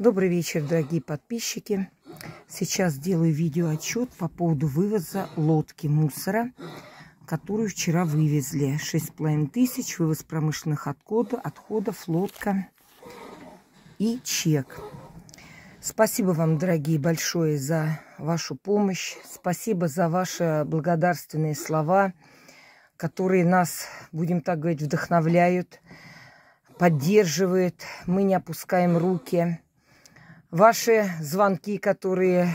Добрый вечер, дорогие подписчики. Сейчас делаю видеоотчет по поводу вывоза лодки мусора, которую вчера вывезли. 6,5 тысяч, вывоз промышленных отходов, отходов, лодка и чек. Спасибо вам, дорогие, большое за вашу помощь. Спасибо за ваши благодарственные слова, которые нас, будем так говорить, вдохновляют, поддерживают. Мы не опускаем руки ваши звонки, которые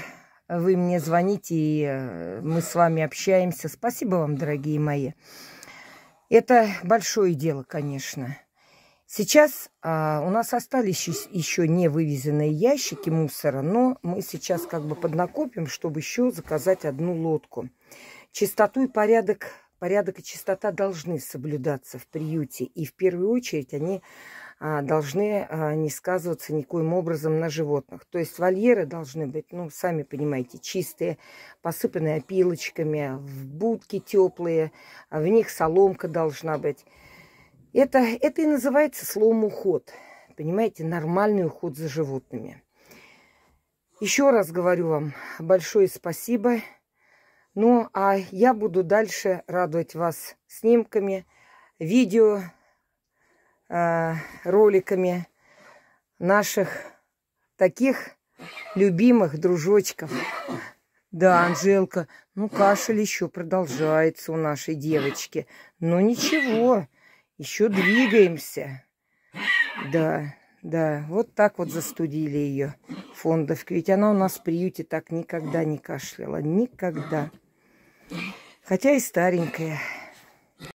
вы мне звоните, и э, мы с вами общаемся. Спасибо вам, дорогие мои. Это большое дело, конечно. Сейчас а, у нас остались еще не вывезенные ящики мусора, но мы сейчас как бы поднакопим, чтобы еще заказать одну лодку. Чистоту и порядок, порядок и чистота должны соблюдаться в приюте. И в первую очередь они а, должны а, не сказываться никоим образом на животных. То есть вольеры должны быть, ну, сами понимаете, чистые, посыпанные опилочками, в будке теплые, а в них соломка должна быть. Это, это и называется словом уход. Понимаете, нормальный уход за животными. Еще раз говорю вам большое спасибо. Ну, а я буду дальше радовать вас снимками, видео, Э, роликами наших таких любимых дружочков. Да, Анжелка, ну кашель еще продолжается у нашей девочки. Но ну, ничего, еще двигаемся. Да, да, вот так вот застудили ее фондовки. Ведь она у нас в приюте так никогда не кашляла. Никогда. Хотя и старенькая.